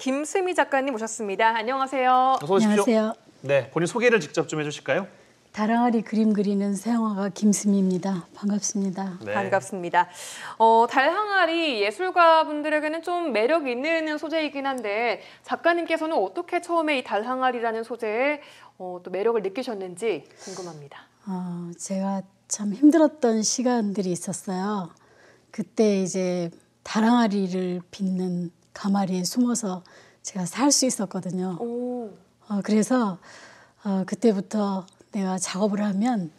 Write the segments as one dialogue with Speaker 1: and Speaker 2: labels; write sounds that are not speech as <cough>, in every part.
Speaker 1: 김수미 작가님 모셨습니다. 안녕하세요. 어서 오십시오. 안녕하세요.
Speaker 2: 네, 본인 소개를 직접 좀 해주실까요?
Speaker 1: 다랑아리 그림 그리는 세영화가 김수미입니다. 반갑습니다. 네. 반갑습니다.
Speaker 3: 어, 달항아리 예술가분들에게는 좀 매력 있는 소재이긴 한데 작가님께서는 어떻게 처음에 이달랑아리라는 소재에 어, 또 매력을 느끼셨는지 궁금합니다.
Speaker 1: 어, 제가 참 힘들었던 시간들이 있었어요. 그때 이제 다랑아리를 빚는 가마리에 숨어서 제가 살 수 있었거든요. 어, 그래서 어, 그때부터 내가 작업을 하면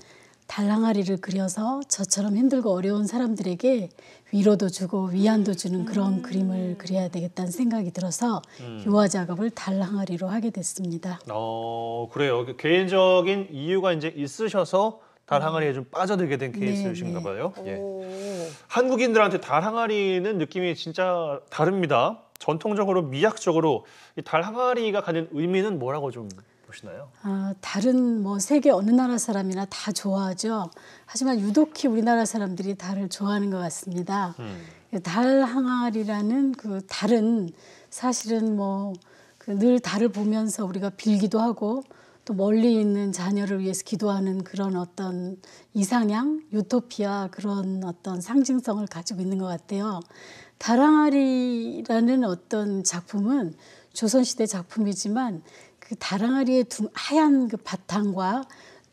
Speaker 1: 달랑아리를 그려서 저처럼 힘들고 어려운 사람들에게 위로도 주고 위안도 주는 그런 음. 그림을 그려야 되겠다는 생각이 들어서 음. 유화 작업을 달랑아리로 하게 됐습니다.
Speaker 2: 어 그래요. 그 개인적인 이유가 이제 있으셔서 달 항아리에 음. 좀 빠져들게 된 케이스이신가 네, 네. 봐요. 네. 예. 한국인들한테 달 항아리는 느낌이 진짜 다릅니다. 전통적으로 미학적으로 이달 항아리가 가진 의미는 뭐라고 좀 보시나요?
Speaker 1: 아, 다른 뭐 세계 어느 나라 사람이나 다 좋아하죠. 하지만 유독히 우리나라 사람들이 달을 좋아하는 것 같습니다. 음. 달 항아리라는 그 달은 사실은 뭐늘 그 달을 보면서 우리가 빌기도 하고 또 멀리 있는 자녀를 위해서 기도하는 그런 어떤 이상향, 유토피아 그런 어떤 상징성을 가지고 있는 것 같아요. 다랑아리라는 어떤 작품은 조선시대 작품이지만 그 다랑아리의 둥, 하얀 그 바탕과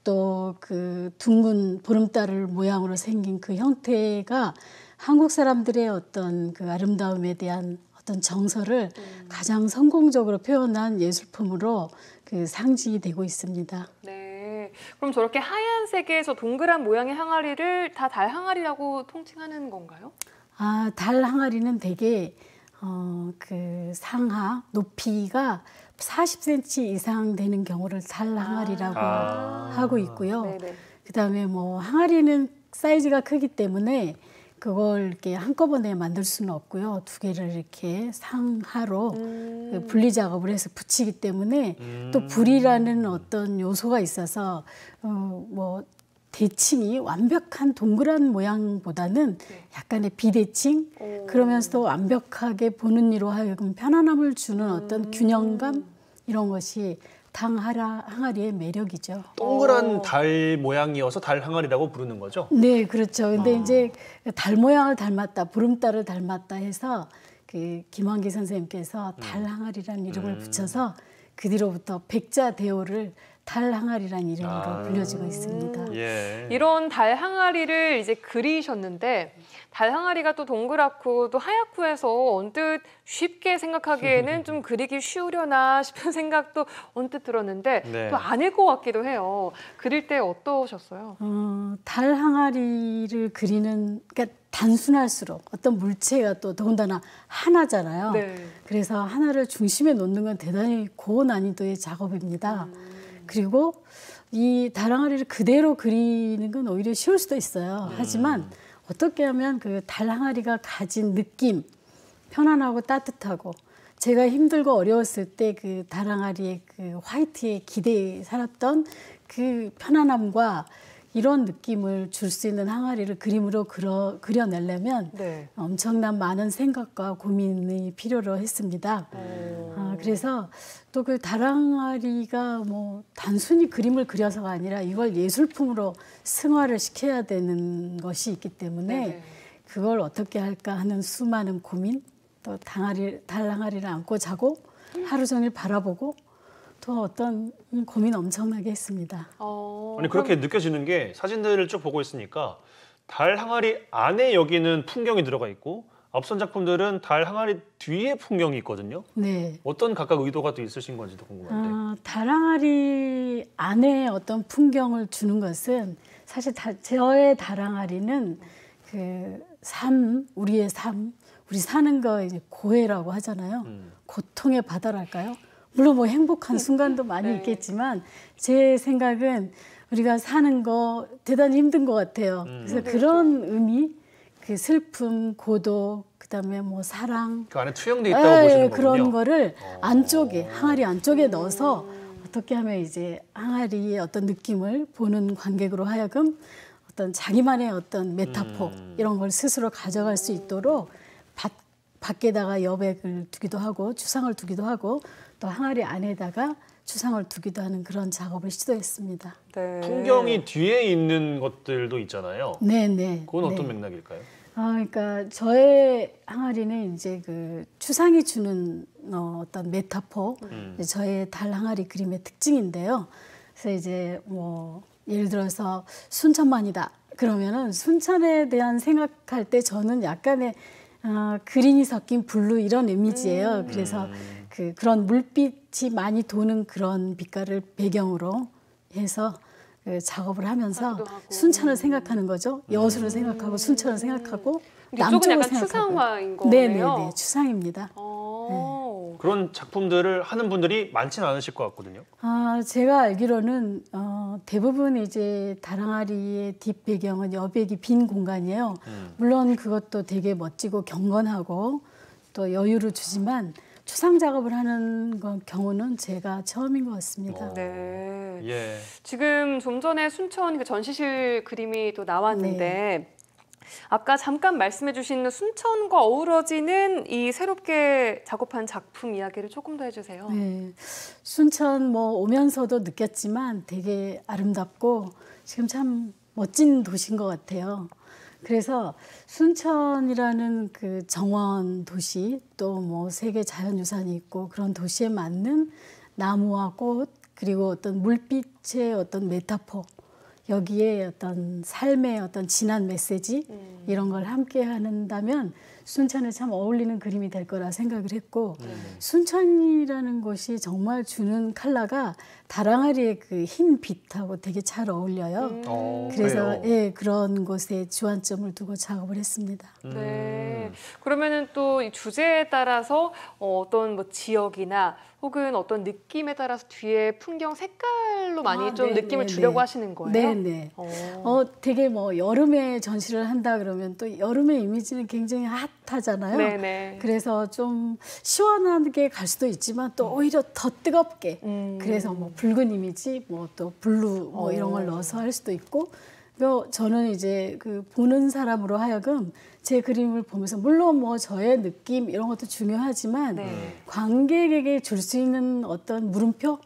Speaker 1: 또 그 둥근 보름달 모양으로 생긴 그 형태가 한국 사람들의 어떤 그 아름다움에 대한 어떤 정서를 음. 가장 성공적으로 표현한 예술품으로 그 상징이 되고 있습니다.
Speaker 3: 네. 그럼 저렇게 하얀 세에서 동그란 모양의 항아리를 다 달 항아리라고 통칭하는 건가요?
Speaker 1: 아, 달 항아리는 되게 어, 그 상하 높이가 40cm 이상 되는 경우를 달 아. 항아리라고 아. 하고 있고요. 그 다음에 뭐 항아리는 사이즈가 크기 때문에 그걸 이렇게 한꺼번에 만들 수는 없고요. 두 개를 이렇게 상하로 음. 그 분리 작업을 해서 붙이기 때문에 음. 또 불이라는 어떤 요소가 있어서 어, 뭐 대칭이 완벽한 동그란 모양보다는 네. 약간의 비대칭 오. 그러면서도 완벽하게 보는 이로 하여금 편안함을 주는 어떤 음. 균형감 이런 것이 당하라 항아리의 매력이죠. 동그란 오. 어.
Speaker 2: 달 모양이어서 달 항아리라고 부르는 거죠?
Speaker 1: 네, 그렇죠. 근데 아. 이제 달 모양을 닮았다, 보름달을 닮았다 해서 그 김환기 선생님께서 달 음. 항아리라는 이름을 음. 붙여서 그 뒤로부터 백자 대오를 달항아리란 이름으로 아 불려지고 있습니다. 예. 이런
Speaker 3: 달항아리를 이제 그리셨는데 달항아리가 또 동그랗고 또 하얗고 해서 언뜻 쉽게 생각하기에는 좀 그리기 쉬우려나 싶은 <laughs> 생각도 언뜻 들었는데 네. 또 아닐 것 같기도 해요. 그릴 때 어떠셨어요?
Speaker 1: 어, 달항아리를 그리는 그러니까 단순할수록 어떤 물체가 또 더군다나 하나잖아요. 네. 그래서 하나를 중심에 놓는 건 대단히 고난이도의 작업입니다. 음. 그리고 이 다랑아리를 그대로 그리는 건 오히려 쉬울 수도 있어요. 네. 하지만 어떻게 하면 그 달항아리가 가진 느낌, 편안하고 따뜻하고 제가 힘들고 어려웠을 때그 다랑아리의 그화이트에 기대에 살았던 그 편안함과 이런 느낌을 줄 수 있는 항아리를 그림으로 그려, 그려내려면 네. 엄청난 많은 생각과 고민이 필요로 했습니다. 네. 음. 그래서 또그 다랑아리가 뭐 단순히 그림을 그려서가 아니라 이걸 예술품으로 승화를 시켜야 되는 것이 있기 때문에 네네. 네. 그걸 어떻게 할까 하는 수많은 고민 또 당아리 달랑아리를 안고 자고 하루 종일 바라보고 또 어떤 고민 엄청나게 했습니다.
Speaker 2: 어... 아니 그렇게 그럼... 느껴지는 게 사진들을 쭉 보고 있으니까 달 항아리 안에 여기는 풍경이 들어가 있고 앞선 작품들은 달 항아리 뒤에 풍경이 있거든요. 네. 어떤 각각 의도가 또 있으신 건지도 궁금한데.
Speaker 1: 어, 달 항아리 안에 어떤 풍경을 주는 것은 사실 다, 저의 달 항아리는 그 삶, 우리의 삶, 우리 사는 거 이제 고해라고 하잖아요. 음. 고통의 바다랄까요? 물론 뭐 행복한 순간도 많이 네. 있겠지만 제 생각은 우리가 사는 거 대단히 힘든 것 같아요. 음. 그래서 네. 그런 의미, 그 슬픔, 고독, 그다음에 뭐 사랑
Speaker 2: 그 안에 투영돼 있다고 에이, 예, 보시는 거군요. 그런
Speaker 1: 거를 어. 안쪽에 항아리 안쪽에 넣어서 어떻게 하면 이제 항아리의 어떤 느낌을 보는 관객으로 하여금 어떤 자기만의 어떤 메타포 음. 이런 걸 스스로 가져갈 수 있도록 밖, 밖에다가 여백을 두기도 하고 추상을 두기도 하고 또 항아리 안에다가 추상을 두기도 하는 그런 작업을 시도했습니다. 네. 풍경이
Speaker 2: 뒤에 있는 것들도 있잖아요. 네, 네. 그건 어떤 네. 맥락일까요?
Speaker 1: 아, 그러니까 저의 항아리는 이제 그 추상이 주는 어, 어떤 메타포, 음. 저의 달 항아리 그림의 특징인데요. 그래서 이제 뭐 예를 들어서 순천만이다. 그러면은 순천에 대한 생각할 때 저는 약간의 어, 그린이 섞인 블루 이런 이미지예요. 음. 그래서 그 그런 물빛이 많이 도는 그런 빛깔을 배경으로 해서 예, 작업을 하면서 순천을 음. 생각하는 거죠. 네. 여수를 음. 생각하고 순천을 생각하고 남쪽을 생각하고. 추상화인 네, 네, 거네요. 네네네 추상입니다. 어. 네.
Speaker 2: 그런 작품들을 하는 분들이 많지는 않으실 것 같거든요.
Speaker 1: 아 제가 알기로는 어, 대부분 이제 다랑아리의 뒷 배경은 여백이 빈 공간이에요. 음. 물론 그것도 되게 멋지고 경건하고 또 여유를 주지만. 음. 추상 작업을 하는 경우는 제가 처음인 것 같습니다. 어. 네. 예. 지금
Speaker 3: 좀 전에 순천 그 전시실 그림이 또 나왔는데 네. 아까 잠깐 말씀해주신 순천과 어우러지는 이 새롭게 작업한 작품 이야기를 조금 더 해주세요.
Speaker 1: 네, 순천 뭐 오면서도 느꼈지만 되게 아름답고 지금 참 멋진 도시인 것 같아요. 그래서 순천이라는 그 정원 도시 또 뭐 세계 자연유산이 있고 그런 도시에 맞는 나무와 꽃 그리고 어떤 물빛의 어떤 메타포 여기에 어떤 삶의 어떤 진한 메시지 음. 이런 걸 함께 한다면 순천에 참 어울리는 그림이 될 거라 생각을 했고 네. 순천이라는 것이 정말 주는 컬러가 다랑아리의 그 흰 빛하고 되게 잘 어울려요. 음. 어, 그래서 예 그런 곳에 주안점을 두고 작업을 했습니다. 음. 네.
Speaker 3: 그러면은 또 이 주제에 따라서 어, 어떤 뭐 지역이나 혹은 어떤 느낌에 따라서 뒤에 풍경 색깔로 많이 아, 좀네 느낌을 네, 주려고 네 하시는 거예요? 네, 네.
Speaker 1: 어. 어, 되게 뭐 여름에 전시를 한다 그러면 또 여름의 이미지는 굉장히 핫 못하잖아요. 네네. 그래서 좀 시원하게 갈 수도 있지만 또 오히려 더 뜨겁게 음. 그래서 뭐 붉은 이미지 뭐 또 블루 뭐 어. 이런 걸 넣어서 할 수도 있고 그 저는 이제 그 보는 사람으로 하여금 제 그림을 보면서 물론 뭐 저의 느낌 이런 것도 중요하지만 네. 관객에게 줄 수 있는 어떤 물음표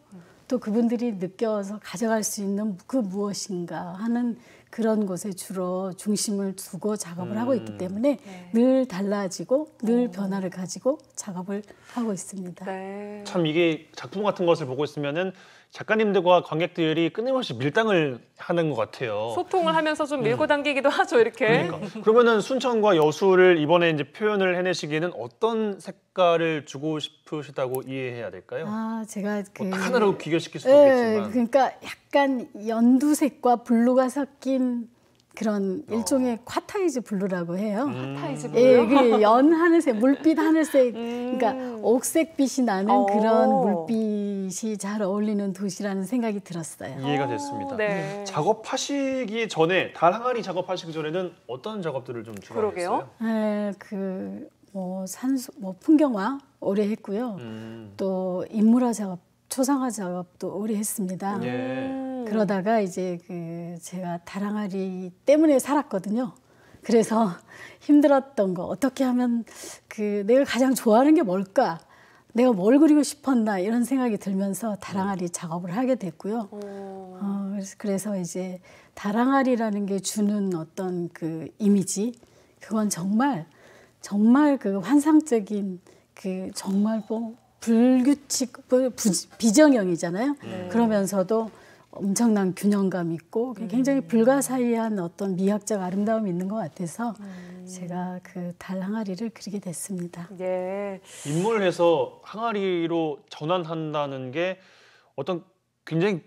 Speaker 1: 또 그분들이 느껴서 가져갈 수 있는 그 무엇인가 하는 그런 곳에 주로 중심을 두고 작업을 음. 하고 있기 음. 때문에 네. 늘 달라지고 늘 오. 어. 변화를 가지고 작업을 하고 있습니다. 네. 참
Speaker 2: 이게 작품 같은 것을 보고 있으면은 작가님들과 관객들이 끊임없이 밀당을 하는 것 같아요.
Speaker 3: 소통을 하면서 좀 밀고 음. 당기기도 하죠, 이렇게. 그러니까.
Speaker 2: 그러면은 순천과 여수를 이번에 이제 표현을 해내시기에는 어떤 색깔을 주고 싶으시다고 이해해야 될까요? 아,
Speaker 1: 제가 뭐 그 뭐딱 하나로
Speaker 2: 귀결시킬 수 네, 예, 없겠지만.
Speaker 1: 그러니까 약간 연두색과 블루가 섞인 그런 어. 일종의 콰타이즈 블루라고 해요. 음. 콰타이즈 음. 블루. 예, 그연 하늘색, 물빛 하늘색, 음. 그러니까 옥색빛이 나는 어. 그런 물빛이 잘 어울리는 도시라는 생각이 들었어요.
Speaker 2: 이해가 됐습니다. 어. 네. 작업하시기 전에 달 항아리 작업하시기 전에는 어떤 작업들을 좀 주로 하셨어요?
Speaker 1: 예, 네, 그뭐 산소, 뭐 풍경화 오래 했고요. 음. 또 인물화 작업, 초상화 작업도 오래 했습니다. 예. 그러다가 이제 그 제가 다랑아리 때문에 살았거든요. 그래서 <laughs> 힘들었던 거 어떻게 하면 그 내가 가장 좋아하는 게 뭘까? 내가 뭘 그리고 싶었나 이런 생각이 들면서 다랑아리 네. 작업을 하게 됐고요. 어, 그래서 이제 다랑아리라는 게 주는 어떤 그 이미지 그건 정말 정말 그 환상적인 그 정말 뭐 불규칙 부, 비정형이잖아요. 네. 그러면서도 엄청난 균형감 있고 굉장히 음. 불가사의한 어떤 미학적 아름다움이 있는 것 같아서 음. 제가 그 달 항아리를 그리게 됐습니다. 예.
Speaker 2: 인물에서 항아리로 전환한다는 게 어떤 굉장히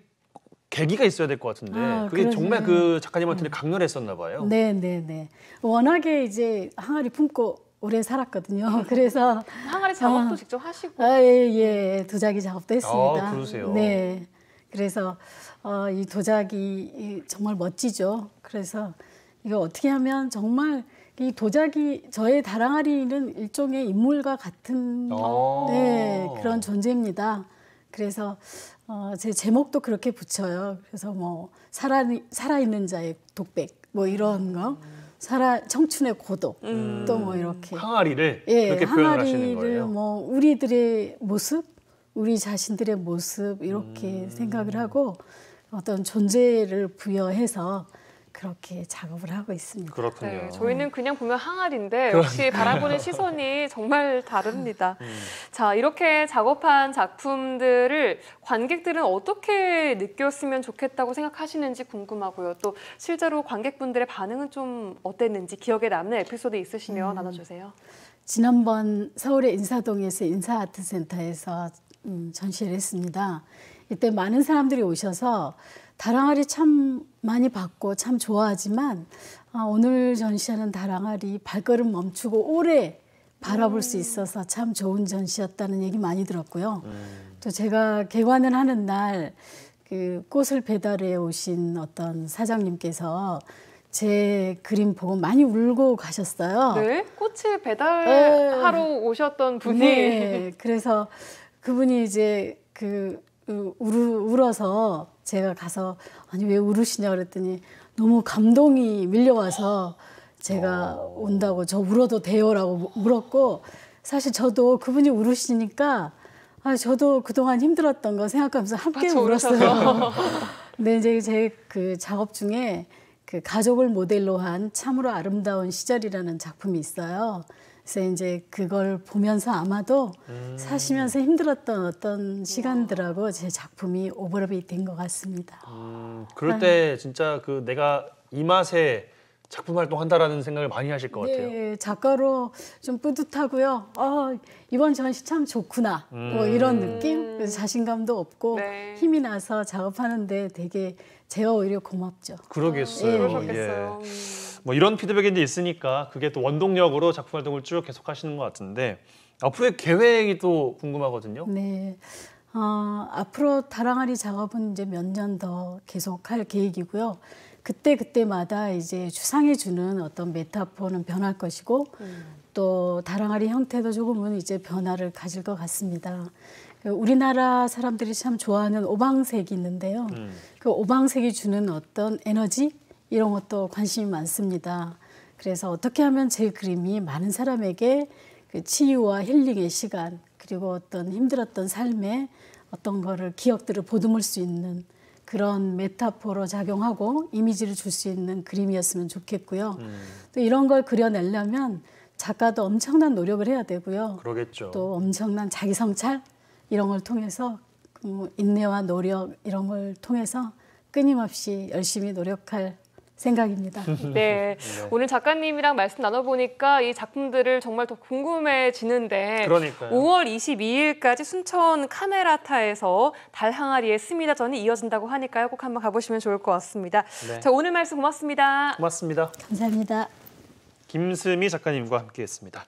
Speaker 2: 계기가 있어야 될 것 같은데 아, 그게 그러네. 정말 그 작가님한테 음. 강렬했었나 봐요.
Speaker 1: 네, 네, 네. 워낙에 이제 항아리 품고 오래 살았거든요. 음. 그래서 항아리 작업도 아, 직접 하시고 아, 예, 예, 도자기 작업도 했습니다. 아, 그러세요. 네. 그래서 어, 이 도자기 정말 멋지죠. 그래서 이거 어떻게 하면 정말 이 도자기 저의 다랑아리는 일종의 인물과 같은 어. 네, 그런 존재입니다. 그래서 어, 제 제목도 그렇게 붙여요. 그래서 뭐 살아 살아있는 자의 독백 뭐 이런 거. 살아 청춘의 고독 뭐 음. 또뭐 이렇게
Speaker 2: 항아리를 예, 그렇게 표현하시는 거예요.
Speaker 1: 뭐 우리들의 모습 우리 자신들의 모습 이렇게 음. 생각을 하고 어떤 존재를 부여해서 그렇게 작업을 하고 있습니다. 그렇군요. 네, 저희는
Speaker 3: 그냥 보면 항아리인데 역시 <laughs> 바라보는 시선이 정말 다릅니다. 음. 자, 이렇게 작업한 작품들을 관객들은 어떻게 느꼈으면 좋겠다고 생각하시는지 궁금하고요. 또 실제로 관객분들의 반응은 좀 어땠는지 기억에 남는 에피소드
Speaker 1: 있으시면 음. 나눠주세요. 지난번 서울의 인사동에서 인사아트센터에서 음, 전시를 했습니다. 이때 많은 사람들이 오셔서 다랑아리 참 많이 봤고 참 좋아하지만 아, 오늘 전시하는 다랑아리 발걸음 멈추고 오래 바라볼 수 있어서 참 좋은 전시였다는 얘기 많이 들었고요. 음. 또 제가 개관을 하는 날 그 꽃을 배달해 오신 어떤 사장님께서 제 그림 보고 많이 울고 가셨어요. 네,
Speaker 3: 꽃을 네. 배달하러 네. 오셨던 분이. 네,
Speaker 1: 그래서 그분이 이제 그, 그 우르, 울어서 제가 가서 아니 왜 울으시냐 그랬더니 너무 감동이 밀려와서 제가 어. 온다고 저 울어도 돼요라고 물었고 사실 저도 그분이 울으시니까 아 저도 그동안 힘들었던 거 생각하면서 함께 아, 울었어요. <laughs> 근 이제 제 그 작업 중에 그 가족을 모델로 한 참으로 아름다운 시절이라는 작품이 있어요. 그래서 이제 그걸 보면서 아마도 음. 사시면서 힘들었던 어떤 시간들하고 제 작품이 오버랩이 된 것 같습니다.
Speaker 2: 음, 그럴 때 진짜 그 내가 이 맛에 작품 활동한다라는 생각을 많이 하실 것 같아요.
Speaker 1: 네, 작가로 좀 뿌듯하고요. 아, 이번 전시 참 좋구나. 뭐 음. 뭐 이런 느낌? 자신감도 없고 네. 힘이 나서 작업하는데 되게 제가 오히려 고맙죠. 그러겠어요. 아, 예.
Speaker 2: 뭐 이런 피드백이 있으니까 그게 또 원동력으로 작품 활동을 쭉 계속하시는 것 같은데 앞으로의 계획이 또 궁금하거든요.
Speaker 1: 네. 어, 앞으로 다랑아리 작업은 이제 몇 년 더 계속할 계획이고요. 그때 그때마다 이제 추상해 주는 어떤 메타포는 변할 것이고 음. 또 다랑아리 형태도 조금은 이제 변화를 가질 것 같습니다. 그 우리나라 사람들이 참 좋아하는 오방색이 있는데요. 음. 그 오방색이 주는 어떤 에너지 이런 것도 관심이 많습니다. 그래서 어떻게 하면 제 그림이 많은 사람에게 그 치유와 힐링의 시간 그리고 어떤 힘들었던 삶에 어떤 거를 기억들을 보듬을 수 있는 그런 메타포로 작용하고 이미지를 줄 수 있는 그림이었으면 좋겠고요. 음. 또 이런 걸 그려내려면 작가도 엄청난 노력을 해야 되고요. 그러겠죠. 또 엄청난 자기 성찰 이런 걸 통해서 뭐 인내와 노력 이런 걸 통해서 끊임없이 열심히 노력할 생각입니다. <laughs> 네. 네. 네. 오늘
Speaker 3: 작가님이랑 말씀 나눠보니까 이 작품들을 정말 더 궁금해지는데 그러니까요. 5월 22일까지 순천 카메라타에서 달항아리의 스미다 전이 이어진다고 하니까요. 꼭 한번 가보시면 좋을 것 같습니다. 네. 자, 오늘 말씀 고맙습니다.
Speaker 2: 고맙습니다. 감사합니다. 김스미 작가님과 함께했습니다.